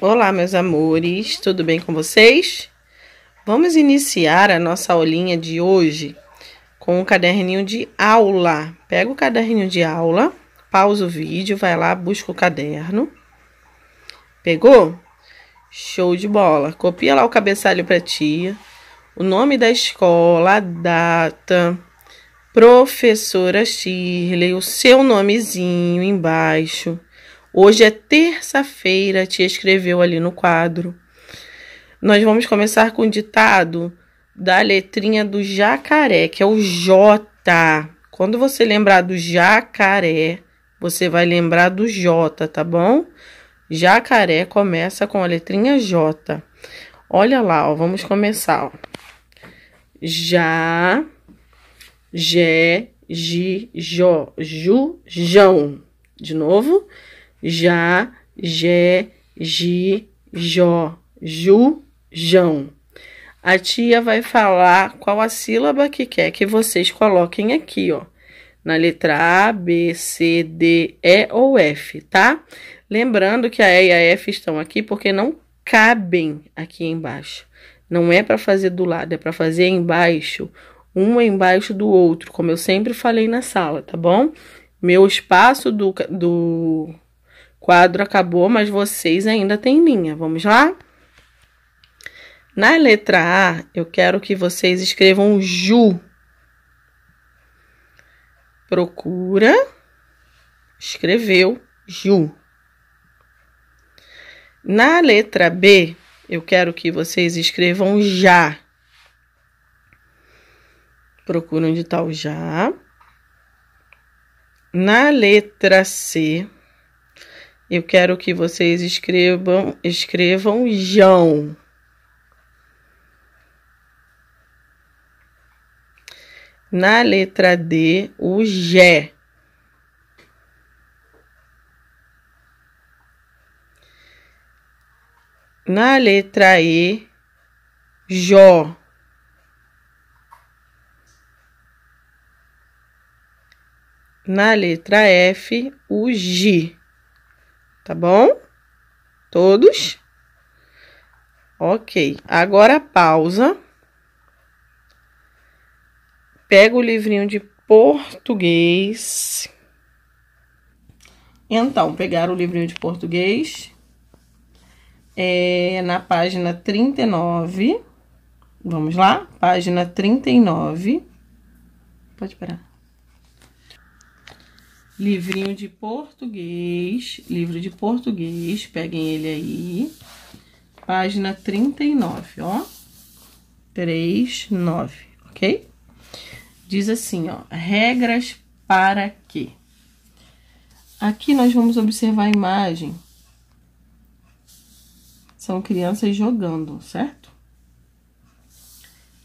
Olá, meus amores, tudo bem com vocês? Vamos iniciar a nossa aulinha de hoje com o um caderninho de aula. Pega o caderninho de aula, pausa o vídeo, vai lá, busca o caderno. Pegou? Show de bola! Copia lá o cabeçalho para tia, o nome da escola, a data, Professora Shirley, o seu nomezinho embaixo. Hoje é terça-feira, te escreveu ali no quadro. Nós vamos começar com o ditado da letrinha do jacaré, que é o J. Quando você lembrar do jacaré, você vai lembrar do J, tá bom? Jacaré começa com a letrinha J. Olha lá, ó, vamos começar. Ó. Já G, ji, jó, ju, jão. De novo. Já, G, ji, jó, ju, jão. A tia vai falar qual a sílaba que quer que vocês coloquem aqui, ó. Na letra A, B, C, D, E ou F, tá? Lembrando que a E e a F estão aqui porque não cabem aqui embaixo. Não é para fazer do lado, é para fazer embaixo um embaixo do outro, como eu sempre falei na sala, tá bom? Meu espaço do, do quadro acabou, mas vocês ainda têm linha. Vamos lá? Na letra A, eu quero que vocês escrevam Ju. Procura, escreveu Ju. Na letra B, eu quero que vocês escrevam já procuram de tá já Na letra C, eu quero que vocês escrevam, escrevam Jão. Na letra D, o Gé. Na letra E, Jó. na letra F o G. Tá bom? Todos? Ok. Agora pausa. Pega o livrinho de português. Então, pegar o livrinho de português é, na página 39. Vamos lá? Página 39. Pode parar. Livrinho de português, livro de português, peguem ele aí. Página 39, ó. 39, ok? Diz assim, ó, regras para quê? Aqui nós vamos observar a imagem. São crianças jogando, certo?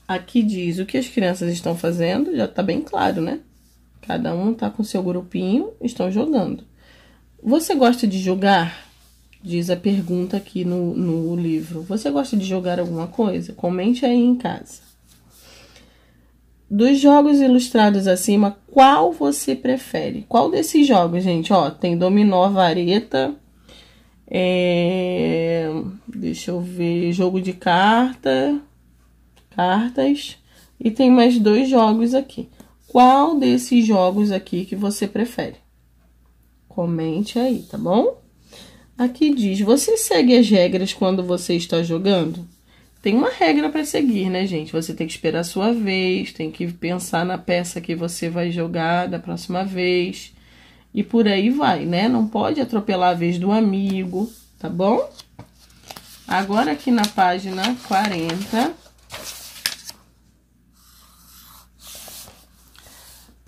Aqui diz o que as crianças estão fazendo, já tá bem claro, né? Cada um tá com seu grupinho, estão jogando. Você gosta de jogar? Diz a pergunta aqui no, no livro. Você gosta de jogar alguma coisa? Comente aí em casa. Dos jogos ilustrados acima, qual você prefere? Qual desses jogos, gente? Ó, tem dominó, vareta, é... deixa eu ver, jogo de carta, cartas, e tem mais dois jogos aqui. Qual desses jogos aqui que você prefere? Comente aí, tá bom? Aqui diz: você segue as regras quando você está jogando? Tem uma regra para seguir, né, gente? Você tem que esperar a sua vez, tem que pensar na peça que você vai jogar da próxima vez. E por aí vai, né? Não pode atropelar a vez do amigo, tá bom? Agora aqui na página 40,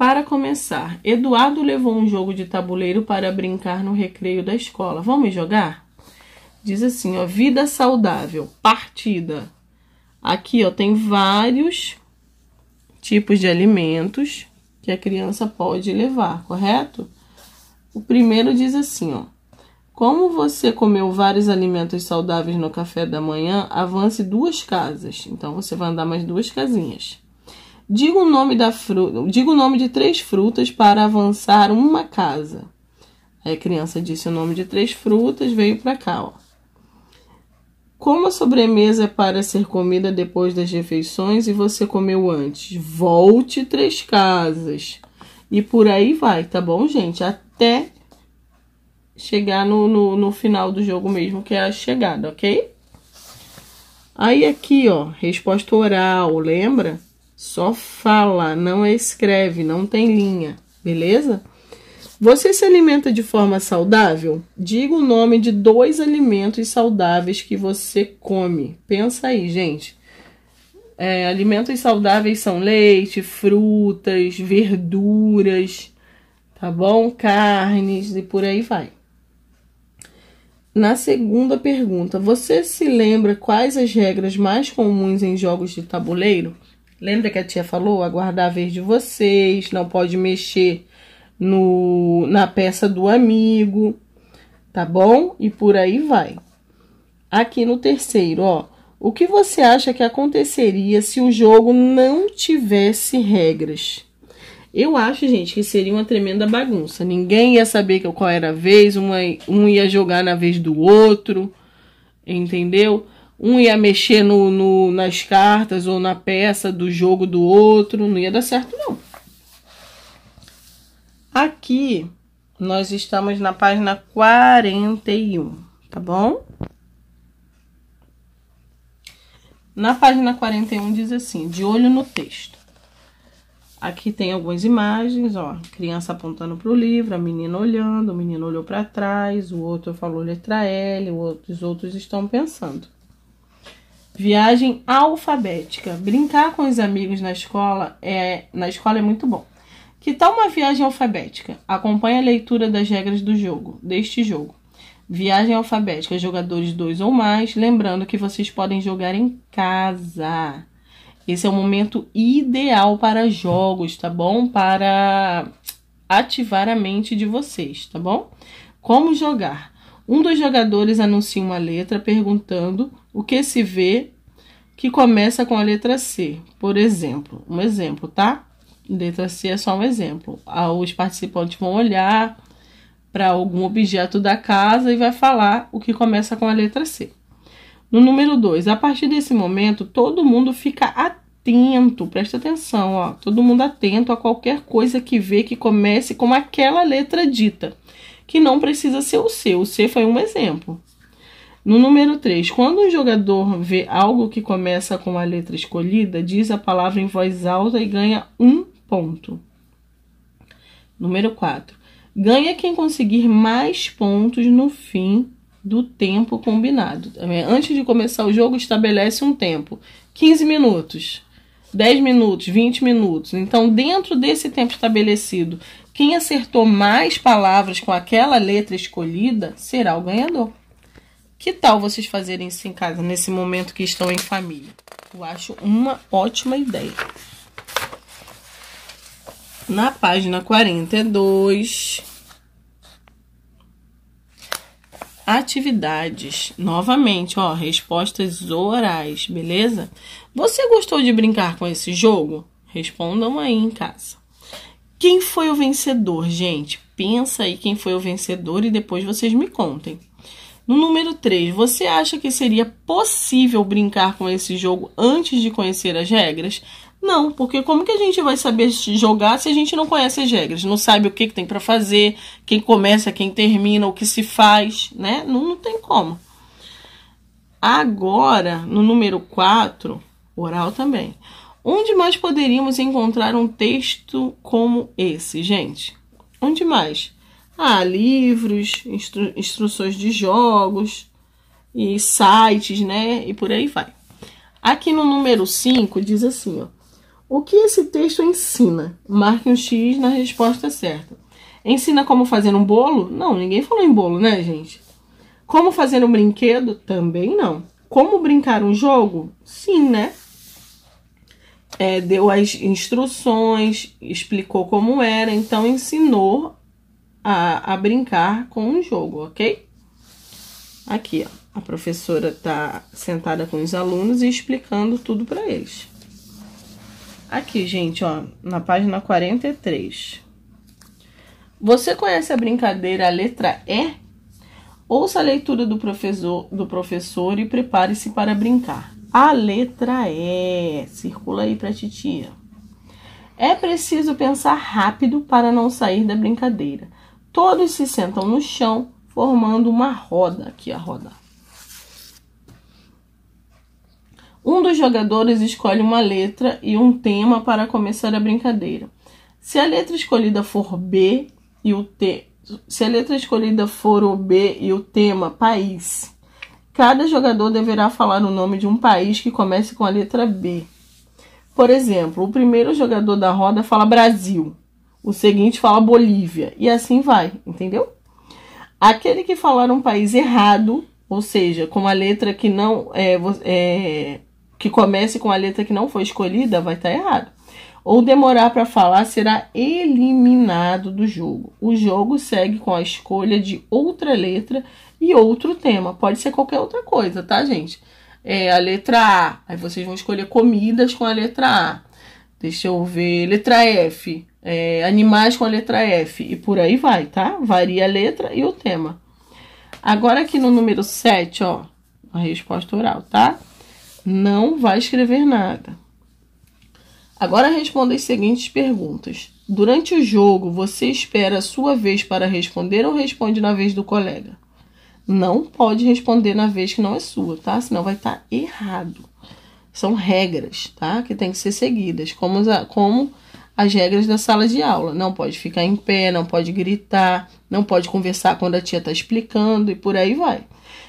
Para começar, Eduardo levou um jogo de tabuleiro para brincar no recreio da escola. Vamos jogar? Diz assim, ó, vida saudável, partida. Aqui, ó, tem vários tipos de alimentos que a criança pode levar, correto? O primeiro diz assim, ó: Como você comeu vários alimentos saudáveis no café da manhã, avance duas casas. Então você vai andar mais duas casinhas. Diga o nome da fruta, diga o nome de três frutas para avançar uma casa. Aí a criança disse o nome de três frutas, veio para cá, ó. Como a sobremesa é para ser comida depois das refeições e você comeu antes, volte três casas. E por aí vai, tá bom, gente? Até chegar no, no, no final do jogo mesmo, que é a chegada, ok? Aí aqui, ó, resposta oral, lembra? Só fala, não escreve, não tem linha, beleza? Você se alimenta de forma saudável? Diga o nome de dois alimentos saudáveis que você come. Pensa aí, gente. É, alimentos saudáveis são leite, frutas, verduras, tá bom? Carnes e por aí vai. Na segunda pergunta, você se lembra quais as regras mais comuns em jogos de tabuleiro? Lembra que a tia falou? Aguardar a vez de vocês, não pode mexer no, na peça do amigo, tá bom? E por aí vai. Aqui no terceiro, ó. O que você acha que aconteceria se o jogo não tivesse regras? Eu acho, gente, que seria uma tremenda bagunça. Ninguém ia saber qual era a vez, uma, um ia jogar na vez do outro, entendeu? um ia mexer no, no, nas cartas ou na peça do jogo do outro, não ia dar certo, não. Aqui nós estamos na página 41, tá bom? Na página 41 diz assim: de olho no texto. Aqui tem algumas imagens, ó, criança apontando para o livro, a menina olhando, o menino olhou para trás, o outro falou letra L, os outros estão pensando. Viagem alfabética. Brincar com os amigos na escola é na escola é muito bom. Que tal uma viagem alfabética? Acompanhe a leitura das regras do jogo, deste jogo. Viagem alfabética, jogadores dois ou mais, lembrando que vocês podem jogar em casa. Esse é o momento ideal para jogos, tá bom? Para ativar a mente de vocês, tá bom? Como jogar? Um dos jogadores anuncia uma letra perguntando o que se vê, que começa com a letra C. Por exemplo, um exemplo, tá? Letra C é só um exemplo. Ah, os participantes vão olhar para algum objeto da casa e vai falar o que começa com a letra C. No número 2, a partir desse momento, todo mundo fica atento, presta atenção, ó, todo mundo atento a qualquer coisa que vê que comece com aquela letra dita, que não precisa ser o C. O C foi um exemplo. No número 3, quando um jogador vê algo que começa com a letra escolhida, diz a palavra em voz alta e ganha um ponto. Número 4, ganha quem conseguir mais pontos no fim do tempo combinado. É, antes de começar o jogo, estabelece um tempo: 15 minutos, 10 minutos, 20 minutos. Então, dentro desse tempo estabelecido, quem acertou mais palavras com aquela letra escolhida será o ganhador. Que tal vocês fazerem isso em casa, nesse momento que estão em família? Eu acho uma ótima ideia. Na página 42, atividades. Novamente, ó, respostas orais, beleza? Você gostou de brincar com esse jogo? Respondam aí em casa. Quem foi o vencedor, gente? Pensa aí quem foi o vencedor e depois vocês me contem. No número 3, você acha que seria possível brincar com esse jogo antes de conhecer as regras? Não, porque como que a gente vai saber jogar se a gente não conhece as regras? Não sabe o que, que tem para fazer, quem começa, quem termina, o que se faz, né? Não, não tem como. Agora, no número 4, oral também. Onde mais poderíamos encontrar um texto como esse, gente? Onde mais? Ah, livros, instru instruções de jogos e sites, né? E por aí vai. Aqui no número 5 diz assim, ó. O que esse texto ensina? Marque um X na resposta certa. Ensina como fazer um bolo? Não, ninguém falou em bolo, né, gente? Como fazer um brinquedo? Também não. Como brincar um jogo? Sim, né? É, deu as instruções, explicou como era, então ensinou a, a brincar com o jogo, ok? Aqui, ó, a professora está sentada com os alunos e explicando tudo para eles. Aqui, gente, ó, na página 43. Você conhece a brincadeira a letra E? Ouça a leitura do professor, do professor e prepare-se para brincar. A letra E. Circula aí para titia. É preciso pensar rápido para não sair da brincadeira. Todos se sentam no chão, formando uma roda. Aqui a roda. Um dos jogadores escolhe uma letra e um tema para começar a brincadeira. Se a letra escolhida for B e o te... se a letra escolhida for o B e o tema país, cada jogador deverá falar o nome de um país que comece com a letra B. Por exemplo, o primeiro jogador da roda fala Brasil. O seguinte fala Bolívia. E assim vai, entendeu? Aquele que falar um país errado, ou seja, com uma letra que não é, é que comece com a letra que não foi escolhida, vai estar tá errado. Ou demorar para falar será eliminado do jogo. O jogo segue com a escolha de outra letra e outro tema. Pode ser qualquer outra coisa, tá, gente? É a letra A. Aí vocês vão escolher comidas com a letra A. Deixa eu ver. Letra F é, animais com a letra F e por aí vai, tá? Varia a letra e o tema. Agora aqui no número 7, ó, a resposta oral, tá? Não vai escrever nada. Agora responda as seguintes perguntas. Durante o jogo, você espera a sua vez para responder ou responde na vez do colega? Não pode responder na vez que não é sua, tá? Senão vai estar tá errado. São regras, tá? Que tem que ser seguidas. Como, como as regras da sala de aula. Não pode ficar em pé, não pode gritar, não pode conversar quando a tia está explicando e por aí vai.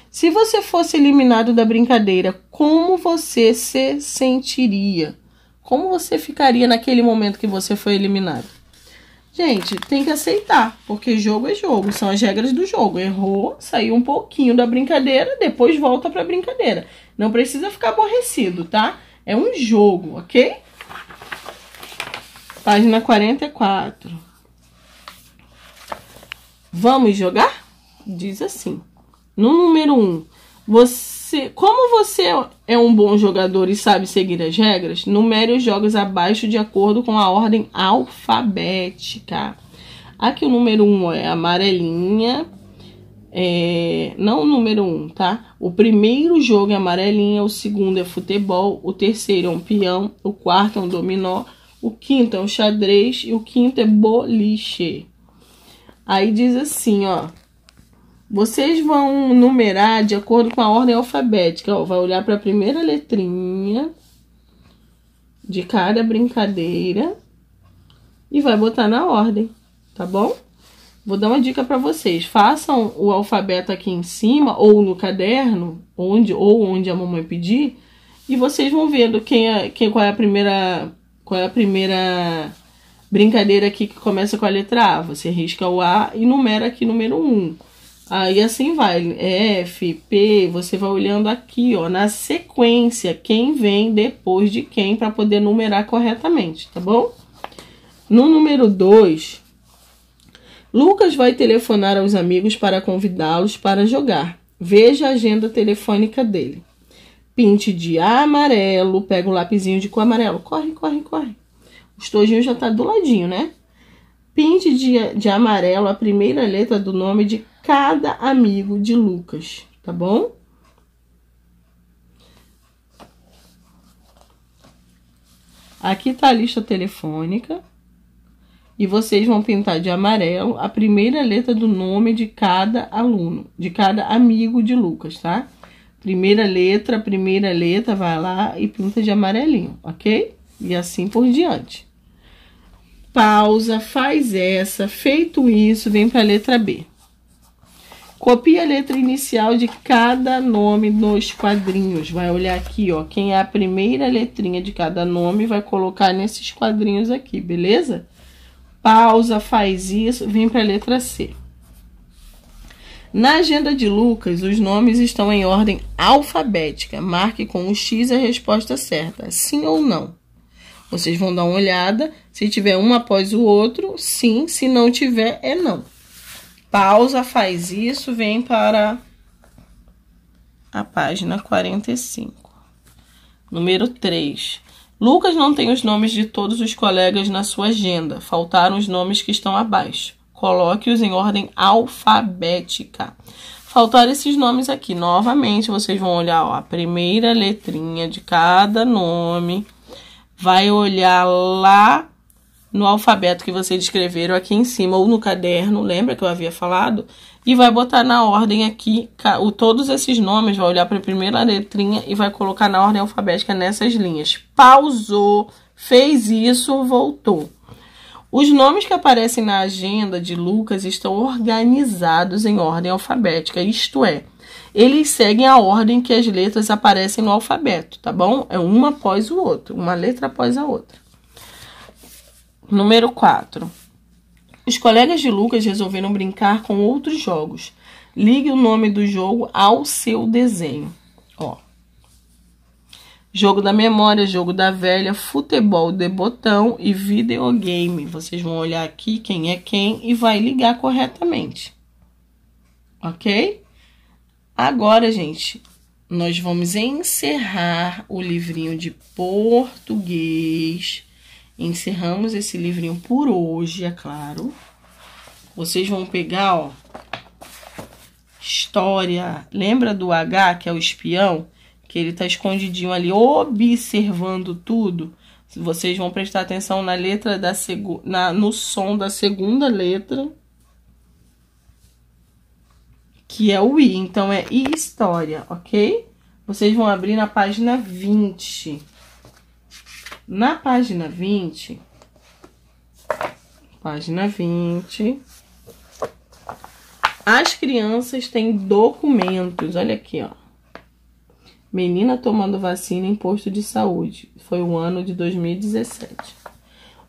Se você fosse eliminado da brincadeira, como você se sentiria? Como você ficaria naquele momento que você foi eliminado? Gente, tem que aceitar, porque jogo é jogo, são as regras do jogo. Errou, saiu um pouquinho da brincadeira, depois volta para a brincadeira. Não precisa ficar aborrecido, tá? É um jogo, ok? Página 44. Vamos jogar? Diz assim. No número 1, um, você, como você é um bom jogador e sabe seguir as regras, numere os jogos abaixo de acordo com a ordem alfabética. Aqui o número 1 um é amarelinha. É, não o número 1, um, tá? O primeiro jogo é amarelinha, o segundo é futebol, o terceiro é um peão, o quarto é um dominó, o quinto é o xadrez e o quinto é boliche. Aí diz assim, ó. Vocês vão numerar de acordo com a ordem alfabética. Ó, vai olhar para a primeira letrinha de cada brincadeira e vai botar na ordem, tá bom? Vou dar uma dica para vocês. Façam o alfabeto aqui em cima ou no caderno, onde ou onde a mamãe pedir, e vocês vão vendo quem é, quem qual é a primeira qual é a primeira brincadeira aqui que começa com a letra A? Você risca o A e numera aqui número 1. Aí assim vai, F, P, você vai olhando aqui, ó, na sequência, quem vem depois de quem para poder numerar corretamente, tá bom? No número 2, Lucas vai telefonar aos amigos para convidá-los para jogar. Veja a agenda telefônica dele pinte de amarelo, pega um lapisinho de cor amarelo, corre, corre, corre. O estojinho já tá do ladinho, né? Pinte de, de amarelo a primeira letra do nome de cada amigo de Lucas, tá bom? Aqui tá a lista telefônica. E vocês vão pintar de amarelo a primeira letra do nome de cada aluno, de cada amigo de Lucas, tá? Primeira letra, primeira letra, vai lá e pinta de amarelinho, ok? E assim por diante. Pausa, faz essa, feito isso, vem para a letra B. Copia a letra inicial de cada nome nos quadrinhos. Vai olhar aqui, ó, quem é a primeira letrinha de cada nome, vai colocar nesses quadrinhos aqui, beleza? Pausa, faz isso, vem para a letra C. Na agenda de Lucas, os nomes estão em ordem alfabética. Marque com o X a resposta certa, sim ou não. Vocês vão dar uma olhada. Se tiver um após o outro, sim. Se não tiver, é não. Pausa, faz isso, vem para a página 45. Número 3. Lucas não tem os nomes de todos os colegas na sua agenda. Faltaram os nomes que estão abaixo. Coloque-os em ordem alfabética. Faltaram esses nomes aqui. Novamente, vocês vão olhar ó, a primeira letrinha de cada nome. Vai olhar lá no alfabeto que vocês escreveram aqui em cima ou no caderno, lembra que eu havia falado? E vai botar na ordem aqui o, todos esses nomes, vai olhar para a primeira letrinha e vai colocar na ordem alfabética nessas linhas. Pausou, fez isso, voltou. Os nomes que aparecem na agenda de Lucas estão organizados em ordem alfabética, isto é, eles seguem a ordem que as letras aparecem no alfabeto, tá bom? É uma após o outro, uma letra após a outra. Número 4. Os colegas de Lucas resolveram brincar com outros jogos. Ligue o nome do jogo ao seu desenho jogo da memória, jogo da velha, futebol de botão e videogame. Vocês vão olhar aqui quem é quem e vai ligar corretamente. Ok? Agora, gente, nós vamos encerrar o livrinho de português. Encerramos esse livrinho por hoje, é claro. Vocês vão pegar, ó, história. Lembra do H, que é o espião? que ele está escondidinho ali observando tudo. Vocês vão prestar atenção na letra da na, no som da segunda letra, que é o I. Então é I história, ok? Vocês vão abrir na página 20. Na página 20, página 20, as crianças têm documentos. Olha aqui, ó. Menina tomando vacina em posto de saúde. Foi o ano de 2017.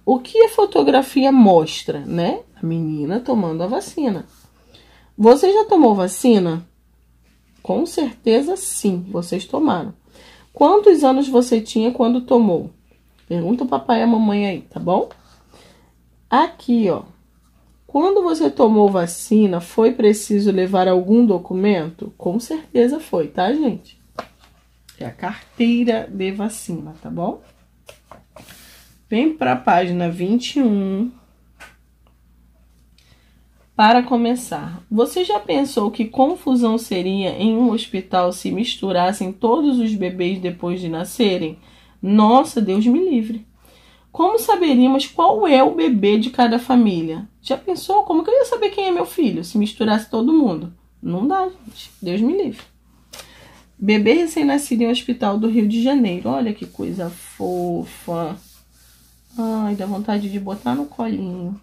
O que a fotografia mostra, né? A menina tomando a vacina. Você já tomou vacina? Com certeza sim, vocês tomaram. Quantos anos você tinha quando tomou? Pergunta o papai e a mamãe aí, tá bom? Aqui, ó. Quando você tomou vacina, foi preciso levar algum documento? Com certeza foi, tá, gente? é a carteira de vacina, tá bom? Vem para a página 21. Para começar, você já pensou que confusão seria em um hospital se misturassem todos os bebês depois de nascerem? Nossa, Deus me livre. Como saberíamos qual é o bebê de cada família? Já pensou como que eu ia saber quem é meu filho se misturasse todo mundo? Não dá, gente. Deus me livre. Bebê recém-nascido em um hospital do Rio de Janeiro. Olha que coisa fofa. Ai, dá vontade de botar no colinho.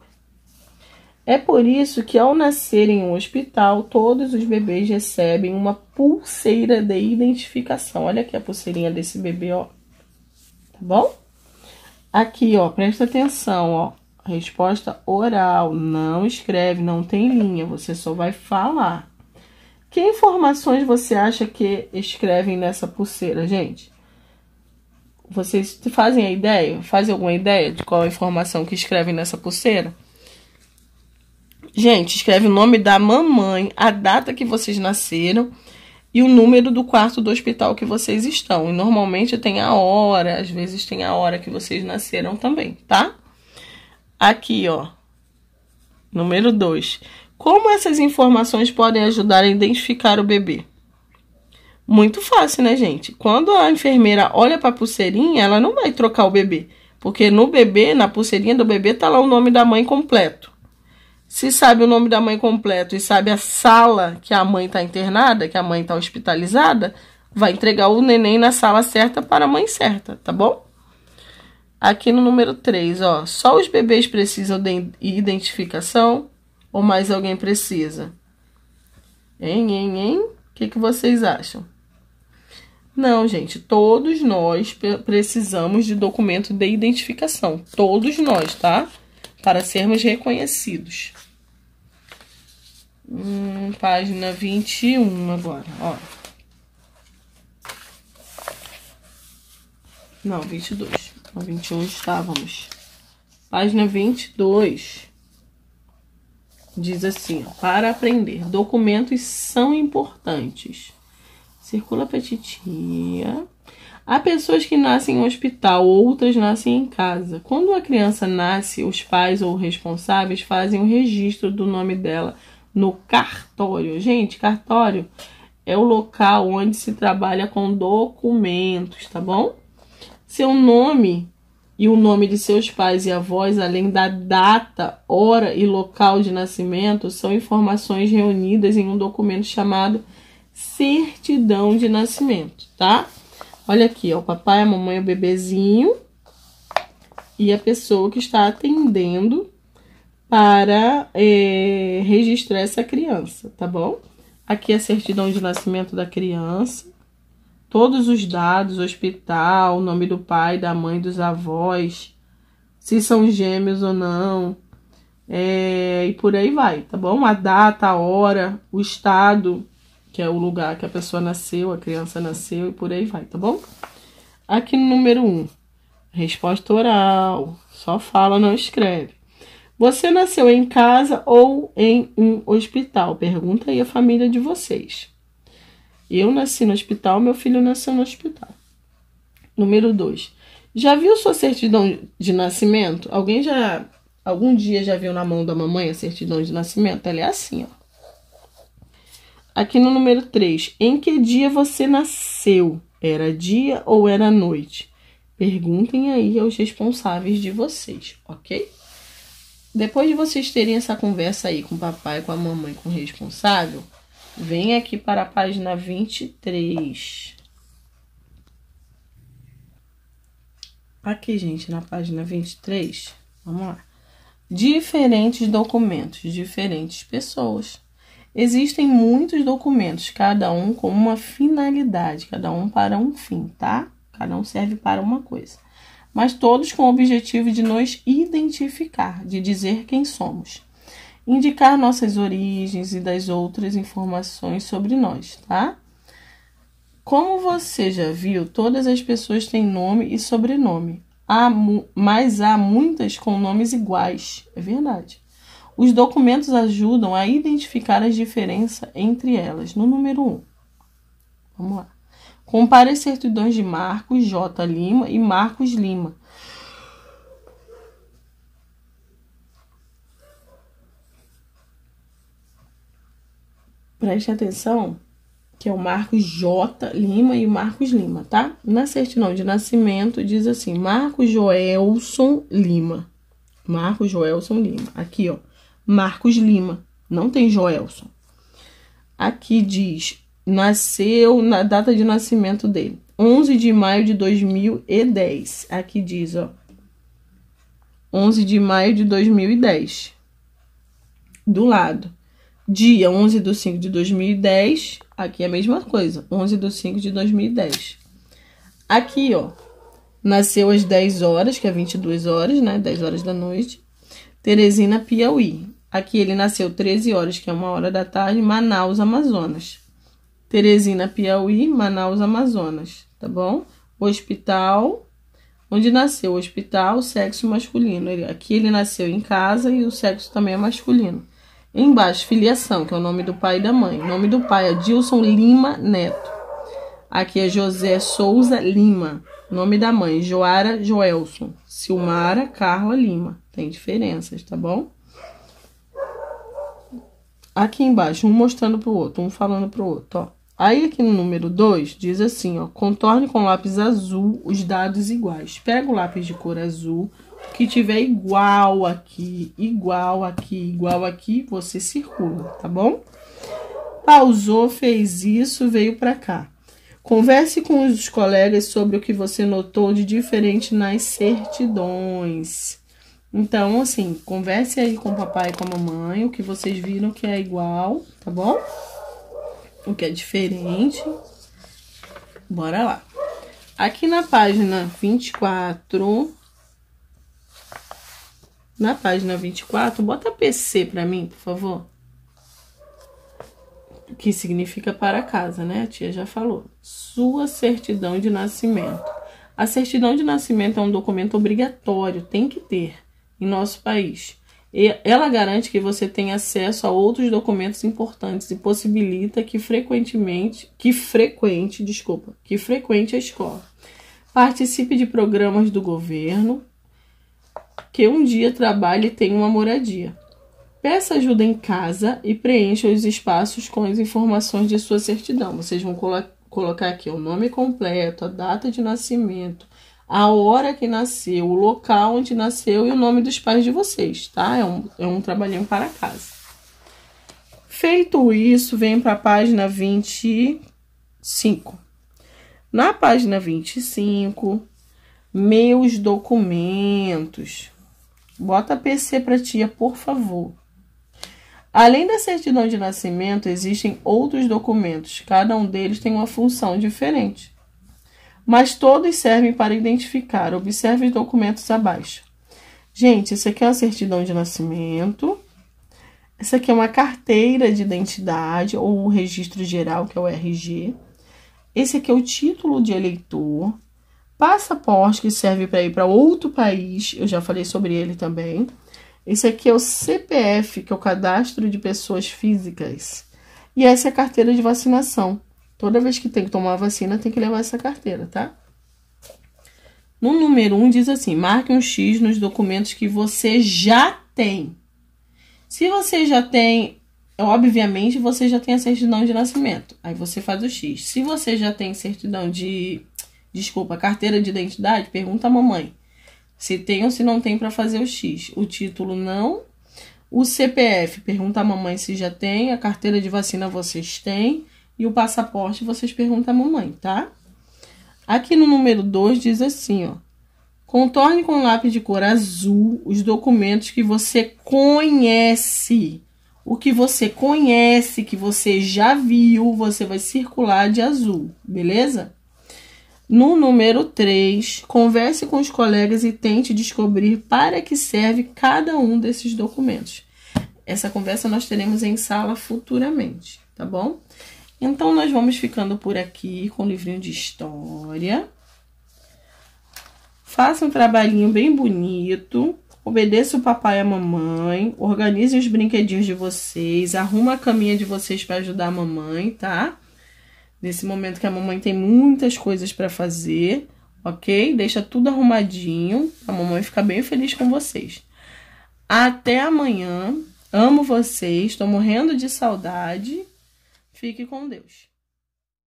É por isso que, ao nascer em um hospital, todos os bebês recebem uma pulseira de identificação. Olha aqui a pulseirinha desse bebê, ó. Tá bom? Aqui, ó, presta atenção, ó. Resposta oral. Não escreve, não tem linha. Você só vai falar. Que informações você acha que escrevem nessa pulseira, gente? Vocês fazem a ideia? Fazem alguma ideia de qual a informação que escrevem nessa pulseira? Gente, escreve o nome da mamãe, a data que vocês nasceram e o número do quarto do hospital que vocês estão. E normalmente tem a hora, às vezes tem a hora que vocês nasceram também, tá? Aqui, ó. Número 2. Como essas informações podem ajudar a identificar o bebê? Muito fácil, né, gente? Quando a enfermeira olha para a pulseirinha, ela não vai trocar o bebê, porque no bebê, na pulseirinha do bebê, tá lá o nome da mãe completo. Se sabe o nome da mãe completo e sabe a sala que a mãe está internada, que a mãe está hospitalizada, vai entregar o neném na sala certa para a mãe certa, tá bom? Aqui no número 3, ó, só os bebês precisam de identificação. Ou mais alguém precisa? Hein, hein, hein? O que, que vocês acham? Não, gente, todos nós precisamos de documento de identificação. Todos nós, tá? Para sermos reconhecidos. Hum, página 21 agora, ó. Não, 22. Na 21 estávamos. Página 22. Diz assim: para aprender, documentos são importantes. Circula para titia. Há pessoas que nascem em hospital, outras nascem em casa. Quando a criança nasce, os pais ou responsáveis fazem o registro do nome dela no cartório. Gente, cartório é o local onde se trabalha com documentos, tá bom? Seu nome e o nome de seus pais e avós, além da data, hora e local de nascimento, são informações reunidas em um documento chamado certidão de nascimento, tá? Olha aqui, ó, o papai, a mamãe, o bebezinho e a pessoa que está atendendo para é, registrar essa criança, tá bom? Aqui é a certidão de nascimento da criança todos os dados, hospital, nome do pai, da mãe, dos avós, se são gêmeos ou não, é, e por aí vai, tá bom? A data, a hora, o estado, que é o lugar que a pessoa nasceu, a criança nasceu, e por aí vai, tá bom? Aqui no número 1, um, resposta oral, só fala, não escreve. Você nasceu em casa ou em um hospital? Pergunta aí a família de vocês. Eu nasci no hospital, meu filho nasceu no hospital. Número 2. Já viu sua certidão de nascimento? Alguém já. Algum dia já viu na mão da mamãe a certidão de nascimento? Ela é assim, ó. Aqui no número 3, em que dia você nasceu? Era dia ou era noite? Perguntem aí aos responsáveis de vocês, ok? Depois de vocês terem essa conversa aí com o papai, com a mamãe, com o responsável, Vem aqui para a página 23. Aqui, gente, na página 23, vamos lá. Diferentes documentos, diferentes pessoas. Existem muitos documentos, cada um com uma finalidade, cada um para um fim, tá? Cada um serve para uma coisa. Mas todos com o objetivo de nos identificar, de dizer quem somos indicar nossas origens e das outras informações sobre nós, tá? Como você já viu, todas as pessoas têm nome e sobrenome, há mas há muitas com nomes iguais, é verdade. Os documentos ajudam a identificar as diferenças entre elas. No número 1, um. vamos lá. Compare certidões de Marcos J. Lima e Marcos Lima. Preste atenção que é o Marcos J. Lima e o Marcos Lima, tá? Na certidão de nascimento diz assim: Marcos Joelson Lima. Marcos Joelson Lima. Aqui, ó. Marcos Lima. Não tem Joelson. Aqui diz: nasceu na data de nascimento dele, 11 de maio de 2010. Aqui diz, ó. 11 de maio de 2010. Do lado dia 11 de 5 de 2010, aqui é a mesma coisa, 11 de 5 de 2010. Aqui, ó, nasceu às 10 horas, que é 22 horas, né, 10 horas da noite, Teresina, Piauí. Aqui ele nasceu 13 horas, que é uma hora da tarde, Manaus, Amazonas. Teresina, Piauí, Manaus, Amazonas, tá bom? Hospital, onde nasceu o hospital, sexo masculino. Aqui ele nasceu em casa e o sexo também é masculino. Embaixo, filiação, que é o nome do pai e da mãe. O nome do pai é Dilson Lima Neto. Aqui é José Souza Lima. Nome da mãe, Joara Joelson. Silmara Carla Lima. Tem diferenças, tá bom? Aqui embaixo, um mostrando pro outro, um falando pro outro, ó. Aí aqui no número 2 diz assim, ó, contorne com lápis azul os dados iguais. Pega o lápis de cor azul, que tiver igual aqui, igual aqui, igual aqui, você circula, tá bom? Pausou, fez isso, veio para cá. Converse com os colegas sobre o que você notou de diferente nas certidões. Então, assim, converse aí com o papai e com a mamãe o que vocês viram que é igual, tá bom? O que é diferente. Bora lá. Aqui na página 24, na página 24, bota PC para mim, por favor. Que significa para casa, né? A tia já falou. Sua certidão de nascimento. A certidão de nascimento é um documento obrigatório, tem que ter em nosso país. E ela garante que você tem acesso a outros documentos importantes e possibilita que frequentemente, que frequente, desculpa, que frequente a escola. Participe de programas do governo, que um dia trabalhe e tenha uma moradia. Peça ajuda em casa e preencha os espaços com as informações de sua certidão. Vocês vão colo colocar aqui o nome completo, a data de nascimento, a hora que nasceu, o local onde nasceu e o nome dos pais de vocês, tá? É um, é um trabalhinho para casa. Feito isso, vem para a página 25. Na página 25, meus documentos. Bota PC para tia, por favor. Além da certidão de nascimento, existem outros documentos. Cada um deles tem uma função diferente. Mas todos servem para identificar. Observe os documentos abaixo. Gente, isso aqui é uma certidão de nascimento. Essa aqui é uma carteira de identidade ou o registro geral, que é o RG. Esse aqui é o título de eleitor passaporte que serve para ir para outro país, eu já falei sobre ele também. Esse aqui é o CPF, que é o cadastro de pessoas físicas. E essa é a carteira de vacinação. Toda vez que tem que tomar vacina, tem que levar essa carteira, tá? No número 1 um, diz assim: marque um X nos documentos que você já tem. Se você já tem, obviamente, você já tem a certidão de nascimento. Aí você faz o X. Se você já tem certidão de Desculpa, carteira de identidade? Pergunta a mamãe. Se tem ou se não tem para fazer o X. O título não. O CPF, pergunta a mamãe se já tem. A carteira de vacina vocês têm. E o passaporte vocês perguntam a mamãe, tá? Aqui no número 2 diz assim, ó. Contorne com lápis de cor azul os documentos que você conhece. O que você conhece, que você já viu, você vai circular de azul, beleza? No número 3, converse com os colegas e tente descobrir para que serve cada um desses documentos. Essa conversa nós teremos em sala futuramente, tá bom? Então, nós vamos ficando por aqui com o livrinho de história. Faça um trabalhinho bem bonito. Obedeça o papai e a mamãe. Organize os brinquedinhos de vocês. Arruma a caminha de vocês para ajudar a mamãe, tá? Nesse momento que a mamãe tem muitas coisas para fazer, ok? Deixa tudo arrumadinho. A mamãe fica bem feliz com vocês. Até amanhã. Amo vocês. Estou morrendo de saudade. Fique com Deus.